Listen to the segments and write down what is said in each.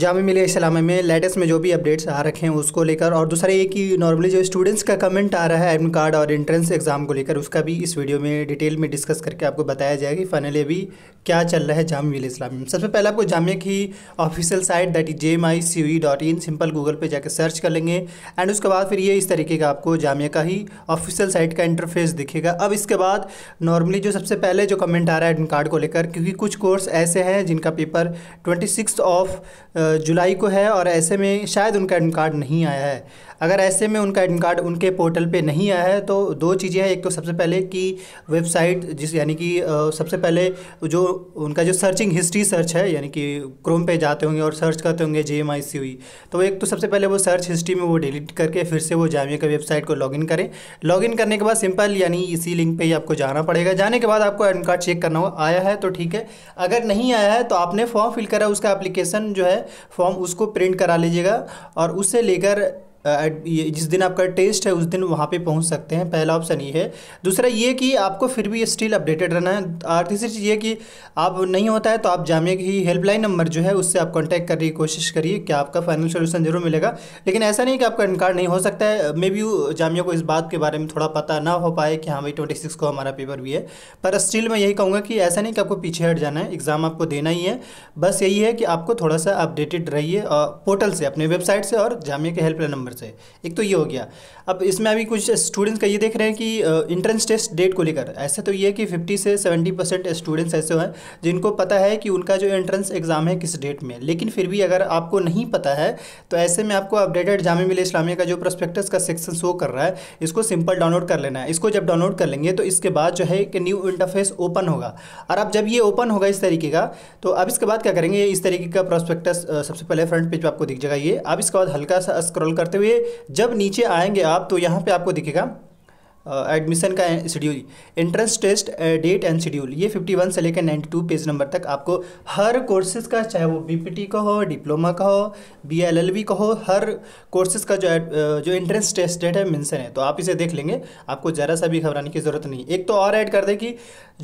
जाम मिलिया इस्लामा में लेटेस्ट में जो भी अपडेट्स आ रखे हैं उसको लेकर और दूसरा ये कि नॉर्मली जो स्टूडेंट्स का कमेंट आ रहा है एडमिट कार्ड और एंट्रेंस एग्ज़ाम को लेकर उसका भी इस वीडियो में डिटेल में डिस्कस करके आपको बताया जाएगा कि फाइनली अभी क्या चल रहा है जाम मिलिया इस्लामा में सबसे पहले आपको जामिया की official site that is J M I C E dot in simple Google पर जाकर सर्च कर लेंगे एंड उसके बाद फिर ये इस तरीके का आपको जामिया का ही ऑफिशियल साइट का इंटरफेस दिखेगा अब इसके बाद नॉर्मली जो सबसे पहले जो कमेंट आ रहा है एडमिट कार्ड को लेकर क्योंकि कुछ कोर्स ऐसे हैं जिनका पेपर ट्वेंटी ऑफ जुलाई को है और ऐसे में शायद उनका एडमिट कार्ड नहीं आया है अगर ऐसे में उनका एडमिट कार्ड उनके पोर्टल पे नहीं आया है तो दो चीज़ें हैं एक तो सबसे पहले कि वेबसाइट जिस यानी कि सबसे पहले जो उनका जो सर्चिंग हिस्ट्री सर्च है यानी कि क्रोम पे जाते होंगे और सर्च करते होंगे जे हुई e, तो एक तो सबसे पहले वो सर्च हिस्ट्री में वो डिलीट करके फिर से वो जामिया की वेबसाइट को लॉगिन करें लॉगिन करने के बाद सिंपल यानी इसी लिंक पर ही आपको जाना पड़ेगा जाने के बाद आपको एडमिट कार्ड चेक करना हो आया है तो ठीक है अगर नहीं आया है तो आपने फॉर्म फिल करा उसका एप्लीकेशन जो है फॉर्म उसको प्रिंट करा लीजिएगा और उससे लेकर जिस दिन आपका टेस्ट है उस दिन वहाँ पे पहुँच सकते हैं पहला ऑप्शन ये है दूसरा ये कि आपको फिर भी स्टिल अपडेटेड रहना है और तीसरी चीज़ ये कि आप नहीं होता है तो आप जामिया की हेल्पलाइन नंबर जो है उससे आप कॉन्टैक्ट करने की कोशिश करिए कि आपका फाइनल सोल्यूशन ज़रूर मिलेगा लेकिन ऐसा नहीं कि आपका इनकार नहीं हो सकता है मे बी जामिया को इस बात के बारे में थोड़ा पता ना हो पाए कि हाँ भाई ट्वेंटी को हमारा पेपर भी है पर स्टिल मैं यही कहूँगा कि ऐसा नहीं कि आपको पीछे हट जाना है एग्ज़ाम आपको देना ही है बस यही है कि आपको थोड़ा सा अपडेटेड रहिए पोर्टल से अपने वेबसाइट से और जामिया के हेल्पलाइन नंबर नंबर से एक तो ये हो गया अब इसमें अभी कुछ स्टूडेंट्स का ये देख रहे हैं कि इंट्रेंस टेस्ट डेट को लेकर ऐसे तो ये है कि फिफ्टी से सेवेंटी परसेंट स्टूडेंट्स ऐसे हैं जिनको पता है कि उनका जो एंट्रेंस एग्ज़ाम है किस डेट में लेकिन फिर भी अगर आपको नहीं पता है तो ऐसे में आपको अपडेटेड जाम मिले इस्लामिया का जो प्रोस्पेक्टस का सेक्शन शो कर रहा है इसको सिंपल डाउनलोड कर लेना है इसको जब डाउनलोड कर लेंगे तो इसके बाद जो है कि न्यू इंटरफेस ओपन होगा और अब जब ये ओपन होगा इस तरीके का तो अब इसके बाद क्या करेंगे इस तरीके का प्रोस्पेक्टस सबसे पहले फ्रंट पेज पर आपको दिख जाएगा ये अब इसके बाद हल्का सा स्क्रॉल करते हुए हुए जब नीचे आएंगे आप तो यहाँ पे आपको दिखेगा एडमिशन का schedule entrance test date and schedule ये 51 से लेकर 92 पेज नंबर तक आपको हर कोर्सेज का चाहे वो बीपीटी का हो डिप्लोमा का हो बीएलएलबी का हो हर कोर्सेज का जो जो एंट्रेंस टेस्ट डेट है मेंशन है तो आप इसे देख लेंगे आपको ज़रा सा भी घबराने की ज़रूरत नहीं एक तो और ऐड कर दें कि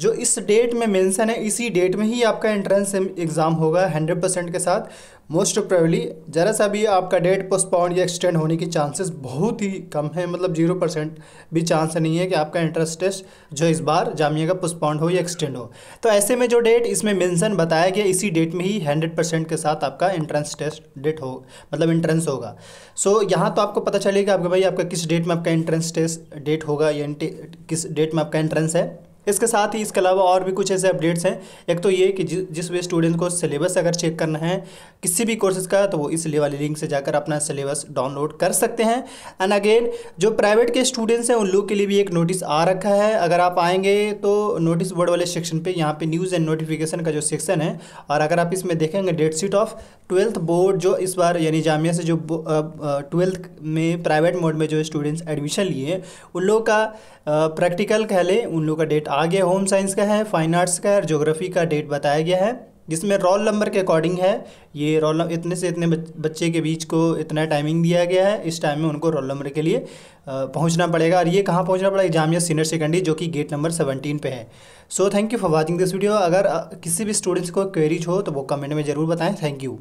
जो इस डेट में मैंसन है इसी डेट में ही आपका एंट्रेंस एग्ज़ाम होगा हंड्रेड के साथ मोस्ट प्रेवली ज़रा सा भी आपका डेट पोस्टपोन या एक्सटेंड होने की चांसेस बहुत ही कम है मतलब जीरो परसेंट भी चांस नहीं है कि आपका इंटरेस्ट टेस्ट जो इस बार जामिया का पोस्टपोन हो या एक्सटेंड हो तो ऐसे में जो डेट इसमें मेंशन बताया गया इसी डेट में ही हंड्रेड परसेंट के साथ आपका इंट्रेंस टेस्ट डेट हो मतलब इंट्रेंस होगा सो so, यहाँ तो आपको पता चलेगा आपका भाई आपका किस डेट में आपका इंट्रेंस टेस्ट डेट होगा या किस डेट में आपका एंट्रेंस है इसके साथ ही इसके अलावा और भी कुछ ऐसे अपडेट्स हैं एक तो ये कि जिस वे स्टूडेंट को सिलेबस अगर चेक करना है किसी भी कोर्सेज का तो वो इस वाले लिंक से जाकर अपना सिलेबस डाउनलोड कर सकते हैं एंड अगेन जो प्राइवेट के स्टूडेंट्स हैं उन लोग के लिए भी एक नोटिस आ रखा है अगर आप आएंगे तो नोटिस बोर्ड वाले सेक्शन पर यहाँ पर न्यूज़ एंड नोटिफिकेशन का जो सेक्शन है और अगर आप इसमें देखेंगे date sheet of twelfth board जो इस बार यानी जामिया से जो ट्वेल्थ में प्राइवेट मोड में जो स्टूडेंट्स एडमिशन लिए उन लोगों का प्रैक्टिकल कह लें उन लोग का डेट आगे होम साइंस का है फाइन आर्ट्स का है और जोग्राफी का डेट बताया गया है जिसमें रोल नंबर के अकॉर्डिंग है ये रोल इतने से इतने बच्चे के बीच को इतना टाइमिंग दिया गया है इस टाइम में उनको रोल नंबर के लिए पहुंचना पड़ेगा और ये कहाँ पहुंचना पड़ेगा जामिया सीनियर सेकेंडरी जो कि गेट नंबर सेवनटीन पे है so thank you for watching this video अगर किसी भी स्टूडेंट्स को क्वेरीज हो तो वो कमेंट में ज़रूर बताएं थैंक यू